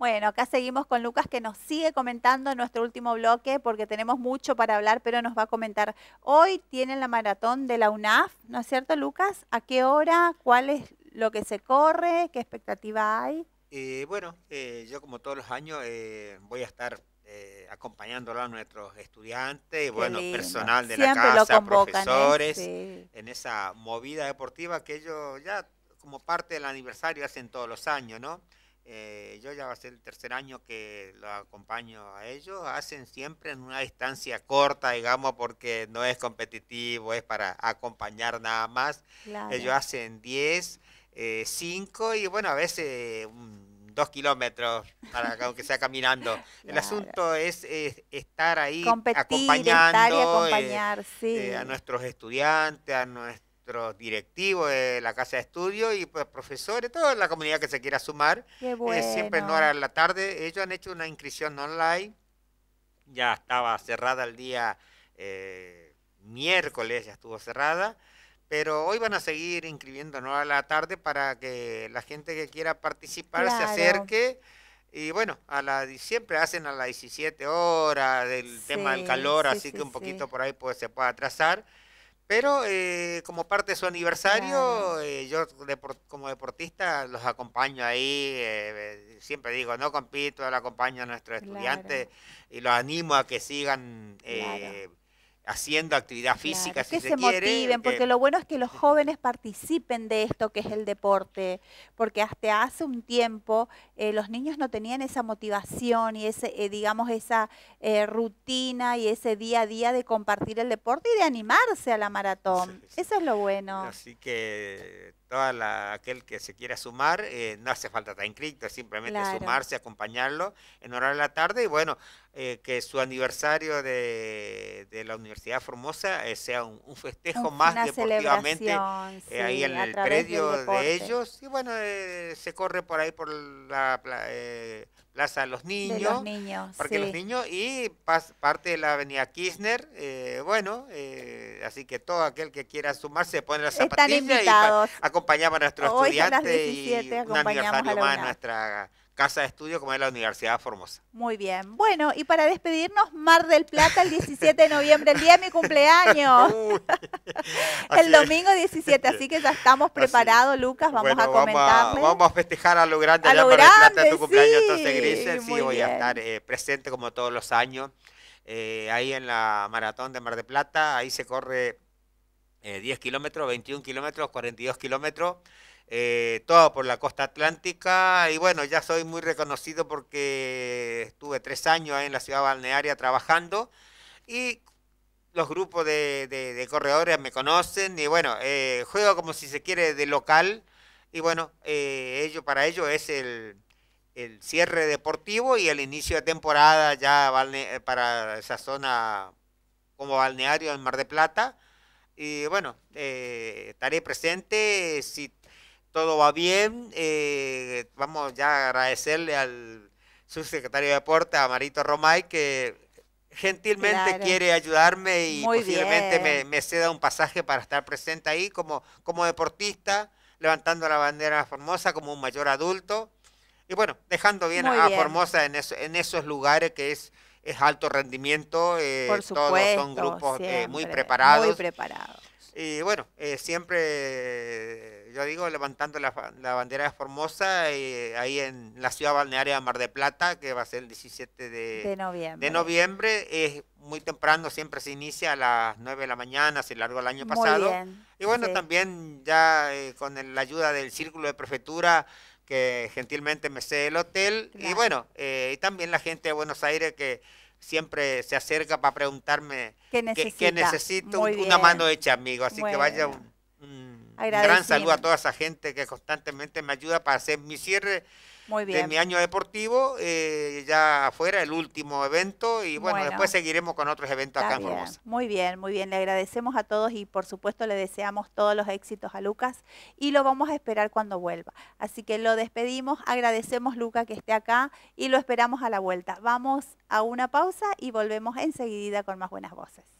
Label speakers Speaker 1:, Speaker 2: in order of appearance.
Speaker 1: Bueno, acá seguimos con Lucas que nos sigue comentando nuestro último bloque porque tenemos mucho para hablar, pero nos va a comentar. Hoy tienen la maratón de la UNAF, ¿no es cierto, Lucas? ¿A qué hora? ¿Cuál es lo que se corre? ¿Qué expectativa hay?
Speaker 2: Eh, bueno, eh, yo como todos los años eh, voy a estar acompañándolo a nuestros estudiantes, bueno, personal de la casa, profesores, en esa movida deportiva que ellos ya como parte del aniversario hacen todos los años, ¿no? Eh, yo ya va a ser el tercer año que lo acompaño a ellos, hacen siempre en una distancia corta, digamos, porque no es competitivo, es para acompañar nada más. Ellos hacen 10, 5 eh, y bueno, a veces 2 dos kilómetros, para aunque sea caminando. El asunto es, estar ahí acompañando acompañar, eh, a nuestros estudiantes, a nuestros directivos de la casa de estudio y pues, profesores, toda la comunidad que se quiera sumar. Eh, siempre en hora de la tarde. Ellos han hecho una inscripción online. Ya estaba cerrada el día eh, miércoles, ya estuvo cerrada. Pero hoy van a seguir inscribiendo ¿no? a la tarde para que la gente que quiera participar se acerque. Y bueno, a la, siempre hacen a las 17 horas del tema del calor, así que un poquito por ahí pues, se puede atrasar. Pero eh, como parte de su aniversario, eh, yo como deportista los acompaño ahí, eh, siempre digo, no compito, los acompaño a nuestros estudiantes y los animo a que sigan haciendo actividad física si que se, motiven porque eh, lo
Speaker 1: bueno es que los jóvenes participen de esto que es el deporte porque hasta hace un tiempo eh, los niños no tenían esa motivación y ese eh, digamos esa rutina y ese día a día de compartir el deporte y de animarse a la maratón eso es lo bueno
Speaker 2: así que toda aquel que se quiera sumar no hace falta estar inscrito simplemente sumarse acompañarlo en hora de la tarde y bueno que su aniversario de, de la universidad Universidad Formosa eh, sea un, festejo más deportivamente eh, ahí en el predio de ellos. Y bueno, eh, se corre por ahí por la Plaza de los Niños, los
Speaker 1: niños los
Speaker 2: Niños y parte de la Avenida Kirchner. bueno, así que todo aquel que quiera sumarse pone la zapatillas y acompañamos a nuestros estudiante estudiantes y un a nuestra casa de estudio como es la Universidad Formosa.
Speaker 1: Muy bien. Bueno, y para despedirnos, Mar del Plata el 17 de noviembre, el día de mi cumpleaños. el domingo 17, así que ya estamos preparados, Lucas, vamos a comentar.
Speaker 2: Vamos a festejar a lo grande a lo grande, tu cumpleaños, sí. sí voy a estar eh, presente como todos los años. Eh, ahí en la maratón de Mar del Plata, ahí se corre 10 eh, kilómetros, 21 kilómetros, 42 kilómetros. Eh, todo por la costa atlántica y bueno, ya soy muy reconocido porque estuve tres años ahí en la ciudad balnearia trabajando y los grupos de, corredores me conocen y bueno, eh, juego como si se quiere de local y bueno, eh, ello, para ello es el, cierre deportivo y el inicio de temporada ya para esa zona como balneario en Mar de Plata. Y bueno, estaré presente. Si todo va bien. Eh, vamos ya a agradecerle al subsecretario de Deporte, a Marito Romay, que gentilmente quiere ayudarme y posiblemente me, ceda un pasaje para estar presente ahí como, como deportista, levantando la bandera Formosa como un mayor adulto. Y bueno, dejando bien a Formosa en, esos lugares que es es alto rendimiento, eh, Por supuesto, todos son grupos eh, muy preparados. Muy preparados. Y bueno, siempre yo digo, levantando la, bandera de Formosa eh, ahí en la ciudad balnearia de Mar de Plata, que va a ser el 17 de, noviembre. es muy temprano, siempre se inicia a las 9 de la mañana, se largo el año pasado. Y bueno, también ya eh, con la ayuda del Círculo de Prefectura, que gentilmente me cede el hotel. Y bueno, eh, y también la gente de Buenos Aires que siempre se acerca para preguntarme qué, necesita? necesito, una mano hecha, amigo. Así que vaya un gran saludo a toda esa gente que constantemente me ayuda para hacer mi cierre de mi año deportivo, eh, ya afuera, el último evento, y bueno, después seguiremos con otros eventos acá en Formosa.
Speaker 1: Muy bien, muy bien, le agradecemos a todos y por supuesto le deseamos todos los éxitos a Lucas y lo vamos a esperar cuando vuelva. Así que lo despedimos, agradecemos Lucas que esté acá y lo esperamos a la vuelta. Vamos a una pausa y volvemos enseguida con más buenas voces.